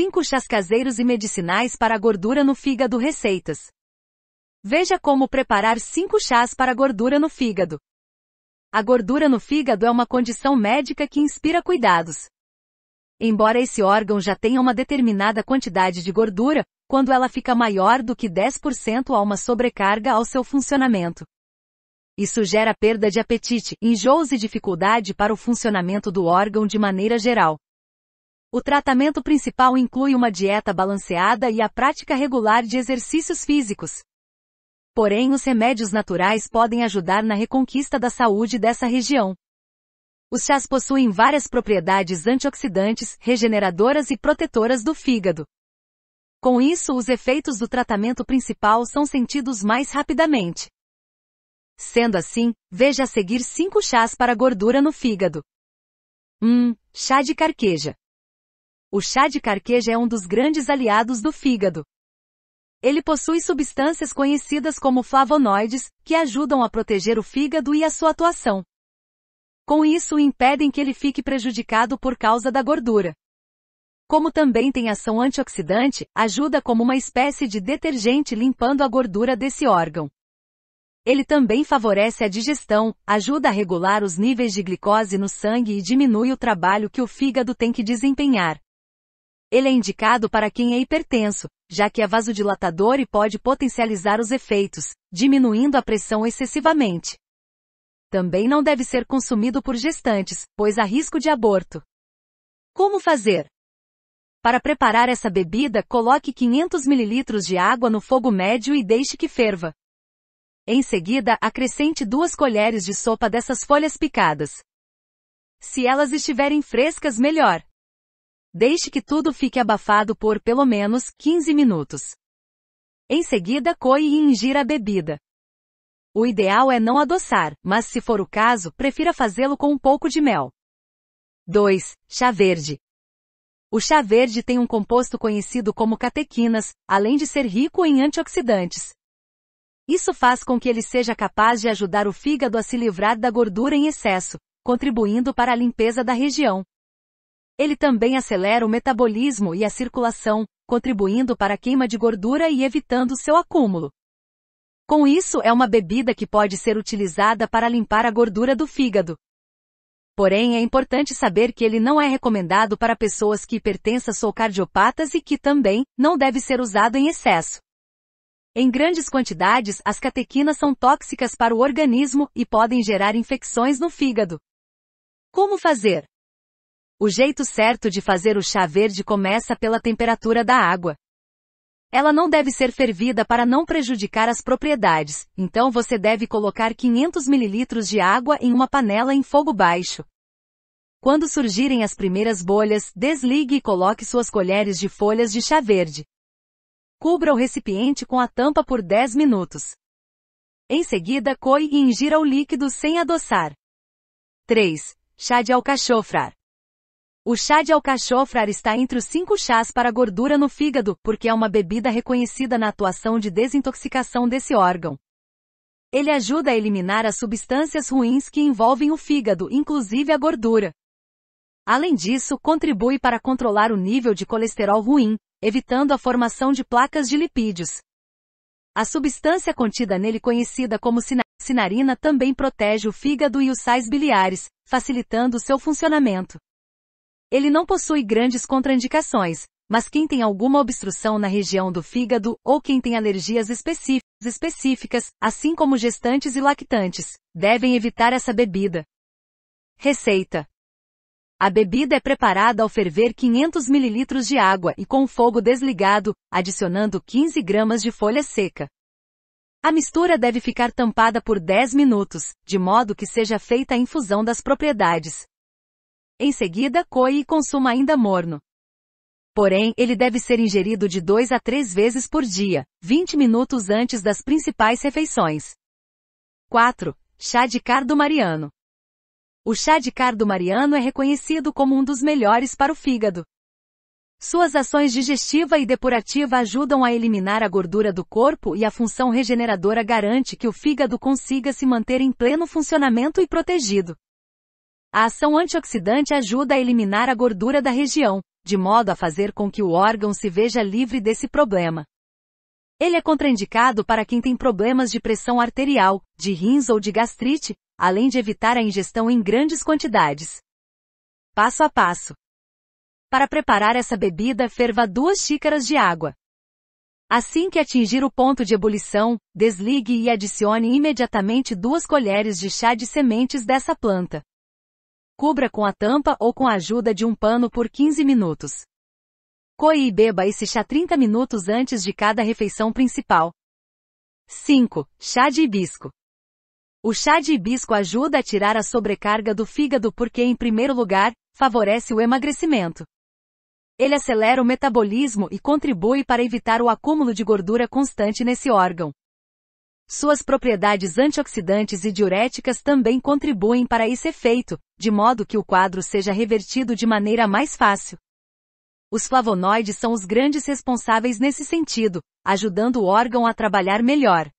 5 chás caseiros e medicinais para gordura no fígado receitas. Veja como preparar 5 chás para gordura no fígado. A gordura no fígado é uma condição médica que inspira cuidados. Embora esse órgão já tenha uma determinada quantidade de gordura, quando ela fica maior do que 10% há uma sobrecarga ao seu funcionamento. Isso gera perda de apetite, enjoos e dificuldade para o funcionamento do órgão de maneira geral. O tratamento principal inclui uma dieta balanceada e a prática regular de exercícios físicos. Porém, os remédios naturais podem ajudar na reconquista da saúde dessa região. Os chás possuem várias propriedades antioxidantes, regeneradoras e protetoras do fígado. Com isso, os efeitos do tratamento principal são sentidos mais rapidamente. Sendo assim, veja a seguir cinco chás para gordura no fígado. 1. Chá de carqueja. O chá de carqueja é um dos grandes aliados do fígado. Ele possui substâncias conhecidas como flavonoides, que ajudam a proteger o fígado e a sua atuação. Com isso, impedem que ele fique prejudicado por causa da gordura. Como também tem ação antioxidante, ajuda como uma espécie de detergente limpando a gordura desse órgão. Ele também favorece a digestão, ajuda a regular os níveis de glicose no sangue e diminui o trabalho que o fígado tem que desempenhar. Ele é indicado para quem é hipertenso, já que é vasodilatador e pode potencializar os efeitos, diminuindo a pressão excessivamente. Também não deve ser consumido por gestantes, pois há risco de aborto. Como fazer? Para preparar essa bebida, coloque 500 ml de água no fogo médio e deixe que ferva. Em seguida, acrescente duas colheres de sopa dessas folhas picadas. Se elas estiverem frescas, melhor. Deixe que tudo fique abafado por pelo menos 15 minutos. Em seguida, coe e ingira a bebida. O ideal é não adoçar, mas se for o caso, prefira fazê-lo com um pouco de mel. 2. Chá verde. O chá verde tem um composto conhecido como catequinas, além de ser rico em antioxidantes. Isso faz com que ele seja capaz de ajudar o fígado a se livrar da gordura em excesso, contribuindo para a limpeza da região, ele também acelera o metabolismo e a circulação, contribuindo para a queima de gordura e evitando seu acúmulo. Com isso, é uma bebida que pode ser utilizada para limpar a gordura do fígado. Porém, é importante saber que ele não é recomendado para pessoas que hipertensas ou cardiopatas e que também não deve ser usado em excesso. Em grandes quantidades, as catequinas são tóxicas para o organismo e podem gerar infecções no fígado. Como fazer? O jeito certo de fazer o chá verde começa pela temperatura da água. Ela não deve ser fervida para não prejudicar as propriedades, então você deve colocar 500 ml de água em uma panela em fogo baixo. Quando surgirem as primeiras bolhas, desligue e coloque suas colheres de folhas de chá verde. Cubra o recipiente com a tampa por 10 minutos. Em seguida, coe e ingira o líquido sem adoçar. 3. Chá de alcachofrar. O chá de alcachofra está entre os cinco chás para gordura no fígado, porque é uma bebida reconhecida na atuação de desintoxicação desse órgão. Ele ajuda a eliminar as substâncias ruins que envolvem o fígado, inclusive a gordura. Além disso, contribui para controlar o nível de colesterol ruim, evitando a formação de placas de lipídios. A substância contida nele conhecida como sinarina também protege o fígado e os sais biliares, facilitando seu funcionamento. Ele não possui grandes contraindicações, mas quem tem alguma obstrução na região do fígado ou quem tem alergias específicas, assim como gestantes e lactantes, devem evitar essa bebida. Receita. A bebida é preparada ao ferver 500 ml de água e com o fogo desligado, adicionando 15 gramas de folha seca. A mistura deve ficar tampada por 10 minutos, de modo que seja feita a infusão das propriedades, em seguida, coe e consuma ainda morno. Porém, ele deve ser ingerido de 2 a 3 vezes por dia, 20 minutos antes das principais refeições. 4. Chá de cardo mariano. O chá de cardo mariano é reconhecido como um dos melhores para o fígado. Suas ações digestiva e depurativa ajudam a eliminar a gordura do corpo e a função regeneradora garante que o fígado consiga se manter em pleno funcionamento e protegido. A ação antioxidante ajuda a eliminar a gordura da região, de modo a fazer com que o órgão se veja livre desse problema. Ele é contraindicado para quem tem problemas de pressão arterial, de rins ou de gastrite, além de evitar a ingestão em grandes quantidades. Passo a passo. Para preparar essa bebida, ferva duas xícaras de água. Assim que atingir o ponto de ebulição, desligue e adicione imediatamente duas colheres de chá de sementes dessa planta. Cubra com a tampa ou com a ajuda de um pano por 15 minutos. Coe e beba esse chá 30 minutos antes de cada refeição principal. 5. Chá de hibisco. O chá de hibisco ajuda a tirar a sobrecarga do fígado porque, em primeiro lugar, favorece o emagrecimento. Ele acelera o metabolismo e contribui para evitar o acúmulo de gordura constante nesse órgão. Suas propriedades antioxidantes e diuréticas também contribuem para esse efeito, de modo que o quadro seja revertido de maneira mais fácil. Os flavonoides são os grandes responsáveis nesse sentido, ajudando o órgão a trabalhar melhor.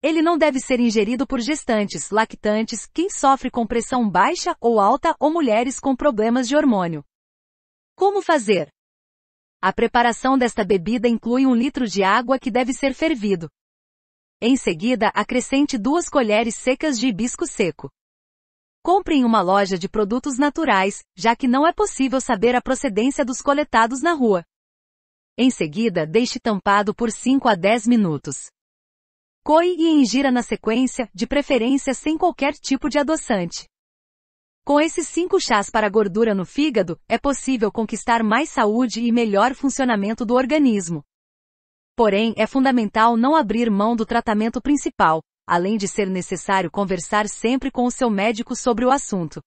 Ele não deve ser ingerido por gestantes, lactantes, quem sofre com pressão baixa ou alta ou mulheres com problemas de hormônio. Como fazer? A preparação desta bebida inclui um litro de água que deve ser fervido, em seguida, acrescente duas colheres secas de hibisco seco. Compre em uma loja de produtos naturais, já que não é possível saber a procedência dos coletados na rua. Em seguida, deixe tampado por 5 a 10 minutos. Coe e ingira na sequência, de preferência sem qualquer tipo de adoçante. Com esses 5 chás para gordura no fígado, é possível conquistar mais saúde e melhor funcionamento do organismo. Porém, é fundamental não abrir mão do tratamento principal, além de ser necessário conversar sempre com o seu médico sobre o assunto.